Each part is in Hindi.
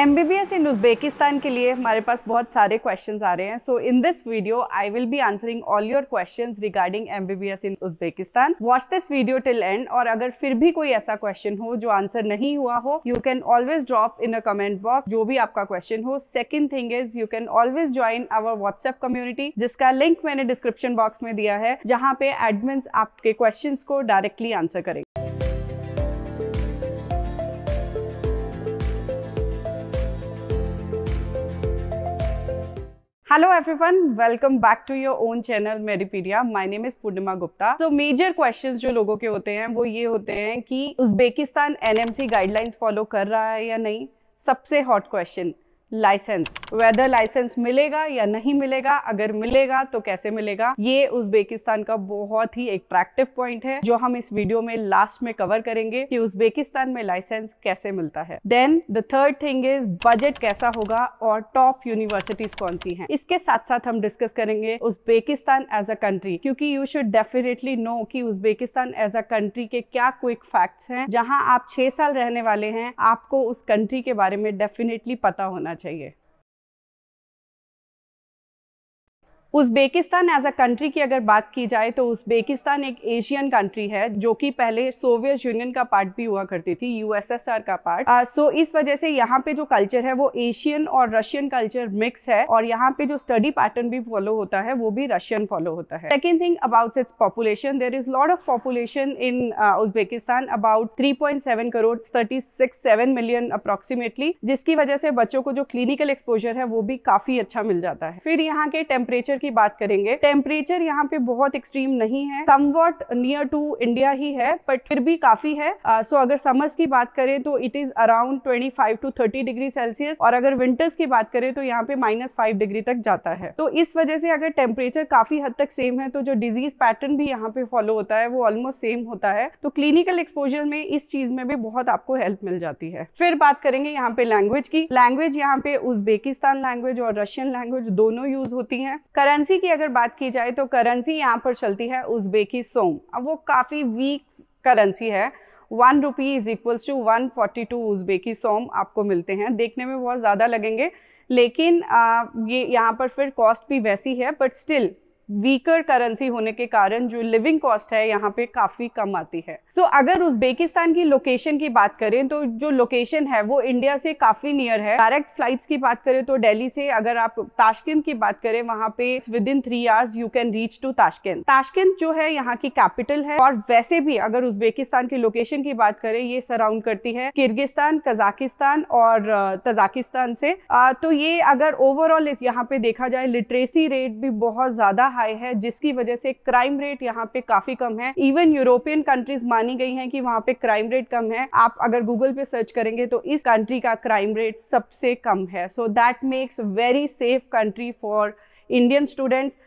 M B B S in Uzbekistan के लिए हमारे पास बहुत सारे क्वेश्चन आ रहे हैं so in this video I will be answering all your question regarding M B B S in Uzbekistan watch this video till end और अगर फिर भी कोई ऐसा क्वेश्चन हो जो आंसर नहीं हुआ हो you can always drop in a comment box जो भी आपका क्वेश्चन हो second thing is you can always join our WhatsApp community जिसका लिंक मैंने डिस्क्रिप्शन बॉक्स में दिया है जहाँ पे एडमिन आपके क्वेश्चन को डायरेक्टली आंसर करेंगे hello everyone welcome back to your own channel Meripedia my name is Purnima Gupta तो मेजर क्वेश्चंस जो लोगों के होते हैं वो ये होते हैं कि उज्बेकिस्तान एनएमसी गाइडलाइंस फॉलो कर रहा है या नहीं सबसे hot question licence whether licence मिलेगा या नहीं मिलेगा अगर मिलेगा तो कैसे मिलेगा ये उज्बेकिस्तान का बहुत ही एक पॉइंट है जो हम इस वीडियो में लास्ट में कवर करेंगे कि उज्बेकिस्तान में लाइसेंस कैसे मिलता है then the third thing is budget कैसा होगा और टॉप यूनिवर्सिटीज कौन सी है इसके साथ साथ हम डिस्कस करेंगे उज्बेकिस्तान एज अ कंट्री क्योंकि यू शुड डेफिनेटली नो कि उज्बेकिस्तान एज अ कंट्री के क्या क्विक फैक्ट्स हैं जहां आप छह साल रहने वाले हैं आपको उस कंट्री के बारे में डेफिनेटली पता होना चाहिए उज़्बेकिस्तान एज अ कंट्री की अगर बात की जाए तो उज़्बेकिस्तान एक एशियन कंट्री है जो कि पहले सोवियत यूनियन का पार्ट भी हुआ करती थी यूएसएसआर का पार्ट सो uh, so इस वजह से यहाँ पे जो कल्चर है वो एशियन और रशियन कल्चर मिक्स है और यहाँ पे जो स्टडी पैटर्न भी फॉलो होता है वो भी रशियन फॉलो होता है second thing about its population there is lot of population in Uzbekistan about three point seven crore thirty six seven million approximately जिसकी वजह से बच्चों को जो क्लिनिकल एक्सपोजर है वो भी काफी अच्छा मिल जाता है फिर यहाँ के टेम्परेचर की बात करेंगे टेम्परेचर यहाँ पे बहुत एक्सट्रीम नहीं है वॉट नियर टू इंडिया ही है बट फिर भी काफी है सो uh, so अगर समर्स की बात करें तो it is around twenty five to thirty degree Celsius और अगर विंटर्स की बात करें तो यहाँ पे माइनस फाइव डिग्री तक जाता है तो इस वजह से अगर टेम्परेचर काफी हद तक सेम है तो जो डिजीज पैटर्न भी यहाँ पे फॉलो होता है वो ऑलमोस्ट सेम होता है तो क्लिनिकल एक्सपोजर में इस चीज में भी बहुत आपको हेल्प मिल जाती है फिर बात करेंगे यहाँ पे लैंग्वेज की लैंग्वेज यहाँ पे उज्बेकिस्तान लैंग्वेज और रशियन लैंग्वेज दोनों यूज होती है करेंट करेंसी की अगर बात की जाए तो करेंसी यहाँ पर चलती है उज्बेकी सोम अब वो काफ़ी वीक करेंसी है one rupee is equals to one forty two Uzbeki som आपको मिलते हैं देखने में बहुत ज़्यादा लगेंगे लेकिन आ, ये यहाँ पर फिर कॉस्ट भी वैसी है बट स्टिल वीकर करेंसी होने के कारण जो लिविंग कॉस्ट है यहाँ पे काफ़ी कम आती है सो so, अगर उज्बेकिस्तान की लोकेशन की बात करें तो जो लोकेशन है वो इंडिया से काफ़ी नियर है डायरेक्ट फ्लाइट्स की बात करें तो दिल्ली से अगर आप ताशकंद की बात करें वहाँ पे within three hours you can reach to Tashkent Tashkent जो है यहाँ की कैपिटल है और वैसे भी अगर उज्बेकिस्तान की लोकेशन की बात करें ये सराउंड करती है किर्गिस्तान कजाकिस्तान और तजाकिस्तान से आ, तो ये अगर ओवरऑल यहाँ पे देखा जाए लिटरेसी रेट भी बहुत ज़्यादा हाई है जिसकी वजह से क्राइम रेट यहाँ पे काफी कम है इवन यूरोपियन कंट्रीज मानी गई हैं कि वहाँ पे क्राइम रेट कम है आप अगर गूगल पे सर्च करेंगे तो इस कंट्री का क्राइम रेट सबसे कम है so that makes very safe country for Indian students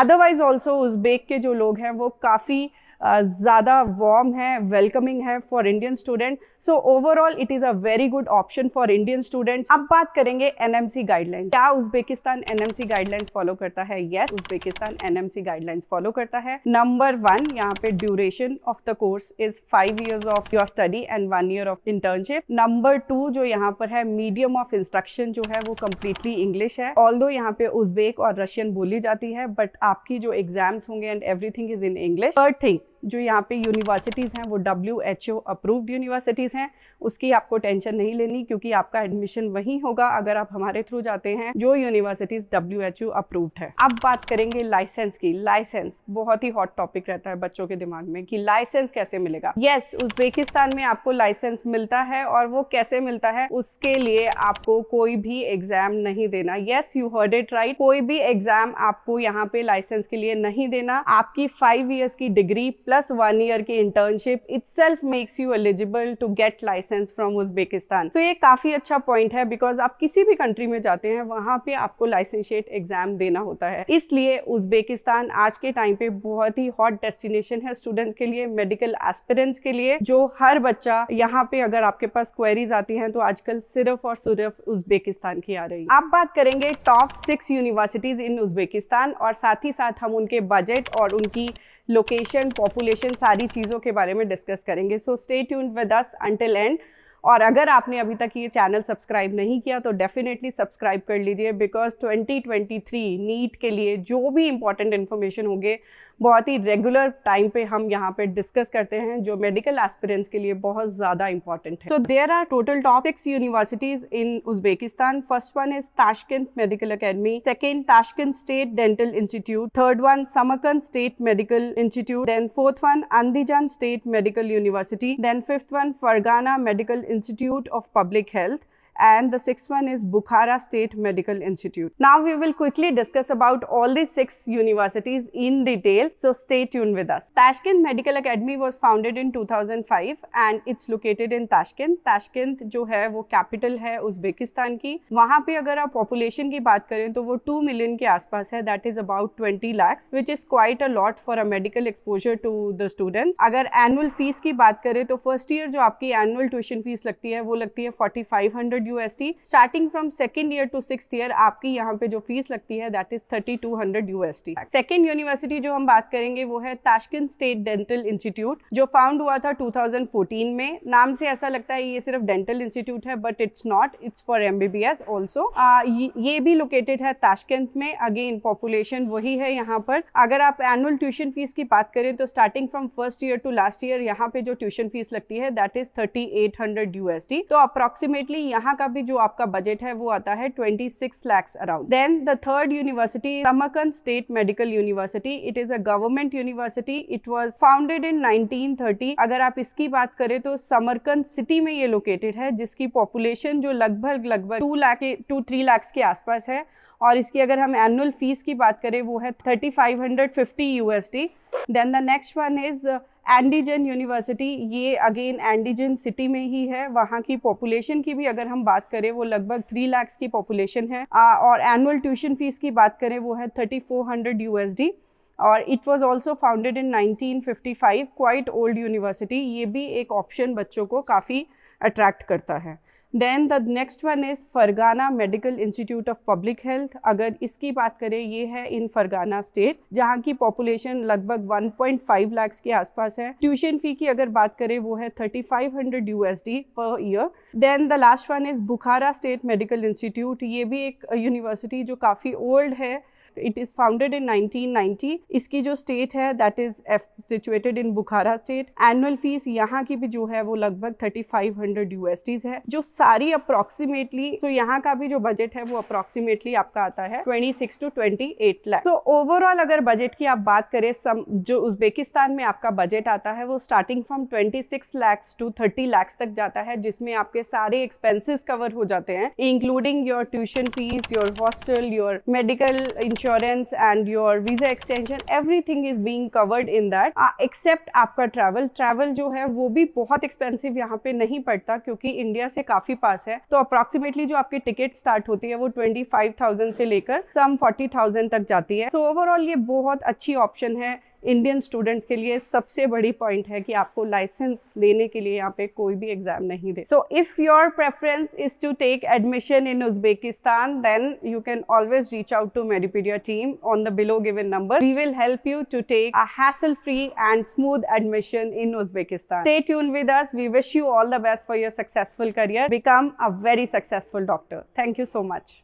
otherwise also Uzbek के जो लोग हैं वो काफ़ी ज़्यादा वॉर्म है वेलकमिंग है for Indian student so overall it is a very good option for Indian students अब बात करेंगे एनएमसी गाइडलाइंस क्या उज्बेकिस्तान एनएमसी गाइडलाइंस फॉलो करता है yes Uzbekistan NMC guidelines follow करता है नंबर वन यहाँ पे duration of the course is five years of your study and one year of internship number two जो यहाँ पर है मीडियम ऑफ इंस्ट्रक्शन जो है वो कम्प्लीटली इंग्लिश है ऑल दो यहाँ पे उज्बेक और रशियन बोली जाती है बट आपकी जो एग्जाम्स होंगे and everything is in English third thing जो यहाँ पे यूनिवर्सिटीज़ हैं वो W H O approved universities हैं उसकी आपको टेंशन नहीं लेनी क्योंकि आपका एडमिशन वहीं होगा अगर आप हमारे थ्रू जाते हैं जो universities W H O approved है अब बात करेंगे लाइसेंस की लाइसेंस बहुत ही हॉट टॉपिक रहता है बच्चों के दिमाग में कि लाइसेंस कैसे मिलेगा यस yes, उज्बेकिस्तान में आपको लाइसेंस मिलता है और वो कैसे मिलता है उसके लिए आपको कोई भी एग्जाम नहीं देना yes you heard it right कोई भी एग्जाम आपको यहाँ पे लाइसेंस के लिए नहीं देना आपकी फाइव ईयर्स की degree plus plus one year की internship itself makes you eligible to get license from Uzbekistan. तो ये काफ़ी अच्छा point है because आप किसी भी country में जाते हैं वहाँ पे आपको लाइसेंशियट exam देना होता है इसलिए उज्बेकिस्तान आज के टाइम पे बहुत ही हॉट डेस्टिनेशन है स्टूडेंट्स के लिए मेडिकल एस्पिरेंट्स के लिए जो हर बच्चा यहाँ पे अगर आपके पास क्वेरीज आती हैं तो आजकल सिर्फ और सिर्फ उज्बेकिस्तान की आ रही है आप बात करेंगे top six universities in Uzbekistan और साथ ही साथ हम उनके बजट और उनकी लोकेशन पॉपुलेशन सारी चीज़ों के बारे में डिस्कस करेंगे so stay tuned with us until end और अगर आपने अभी तक ये चैनल सब्सक्राइब नहीं किया तो डेफिनेटली सब्सक्राइब कर लीजिए बिकॉज 2023 नीट के लिए जो भी इंपॉर्टेंट इन्फॉर्मेशन होंगे बहुत ही रेगुलर टाइम पे हम यहाँ पे डिस्कस करते हैं जो मेडिकल एस्पिरेंट्स के लिए बहुत ज़्यादा इंपॉर्टेंट है तो there are total top six universities in Uzbekistan first one is Tashkent medical academy second Tashkent state dental institute third one Samarkand state medical institute then fourth one Andijan state medical university then fifth one Fergana medical Institute of Public Health and the sixth one is Bukhara State Medical Institute. Now we will quickly discuss about all these six universities in detail, so stay tuned with us. Tashkent Medical Academy was founded in 2005 and it's located in Tashkent. Tashkent जो है वो capital है उज्बेकिस्तान की वहाँ पे अगर आप population की बात करें तो वो 2 मिलियन के आसपास है That is about 20 lakhs, which is quite a lot for a medical exposure to the students. अगर annual fees की बात करें तो first year जो आपकी annual tuition fees लगती है वो लगती है 4500 W S T starting from second year to six year आपकी यहाँ पे जो फीस लगती है that is thirty two hundred U S D second university जो हम बात करेंगे वो है ताशकिन स्टेट डेंटल इंस्टीट्यूट जो फाउंड हुआ था टू थाउजेंड फोर्टीन में नाम से ऐसा लगता है ये सिर्फ डेंटल इंस्टीट्यूट है but it's not it's for M B B S also ये भी लोकेटेड है ताशकंद में अगेन पॉपुलेशन वही है यहाँ पर अगर आप एनुअल ट्यूशन फीस की बात करें तो starting from first year to last year यहाँ पे जो ट्यूशन फीस लगती है that is thirty eight hundred USD तो अप्रोक्सीमेटली यहाँ का भी जो आपका बजट है वो आता है twenty six lakhs around then the third university Samarkand state medical university it is a government university it was founded in 1930 अगर आप इसकी बात करें तो समरकंद सिटी में ये लोकेटेड है जिसकी पॉपुलेशन जो लगभग लगभग two lakh two three lakhs के आसपास है और इसकी अगर हम एनुअल फीस की बात करें वो है thirty five hundred fifty USD then the next one is Andijan university ये अगेन एंडीजन सिटी में ही है वहाँ की पॉपुलेशन की भी अगर हम बात करें वो लगभग थ्री लैक्स की पॉपुलेशन है आ, और एनुअल ट्यूशन फीस की बात करें वो है thirty four hundred U S D और it was also founded in nineteen fifty five quite old university ये भी एक ऑप्शन बच्चों को काफ़ी अट्रैक्ट करता है then the next one is Fergana medical institute of public health अगर इसकी बात करें ये है इन फरगाना स्टेट जहाँ की पॉपुलेशन लगभग 1.5 लाख के आसपास है ट्यूशन फी की अगर बात करें वो है 3500 D per year then the last one is Bukhara state medical institute ये भी एक यूनिवर्सिटी जो काफ़ी ओल्ड है इट इज़ फाउंडेड इन 1990 इसकी जो स्टेट है that is F situated in Bukhara state annual fees यहाँ की भी जो है वो लगभग 3500 यूएसडीज है जो सारी अप्रोक्सीमेटली तो यहाँ का भी जो बजट है वो अप्रोक्सीमेटली आपका आता है 26 टू 28 लाख तो ओवरऑल अगर बजट की आप बात करें सम जो उज्बेकिस्तान में आपका बजट आता है वो starting from 26 lakhs to 30 lakhs तक जाता है जिसमें आपके सारे एक्सपेंसेस कवर हो जाते हैं including your tuition fees your hostel your medical insurance and your visa extension everything is being covered in that except आपका ट्रैवल ट्रैवल जो है वो भी बहुत एक्सपेंसिव यहाँ पे नहीं पड़ता क्योंकि इंडिया से काफी काफी पास है तो अप्रोक्सीमेटली जो आपकी टिकट स्टार्ट होती है वो ट्वेंटी फाइव थाउजेंड से लेकर सम फोर्टी थाउजेंड तक जाती है सो so, ओवरऑल ये बहुत अच्छी ऑप्शन है इंडियन स्टूडेंट्स के लिए सबसे बड़ी पॉइंट है कि आपको लाइसेंस लेने के लिए यहाँ पे कोई भी एग्जाम नहीं दे so if your preference is to take admission in Uzbekistan then you can always reach out to Medipedia team on the below given number we will help you to take a hassle free and smooth admission in Uzbekistan stay tune with us we wish you all the best for your successful career become a very successful doctor thank you so much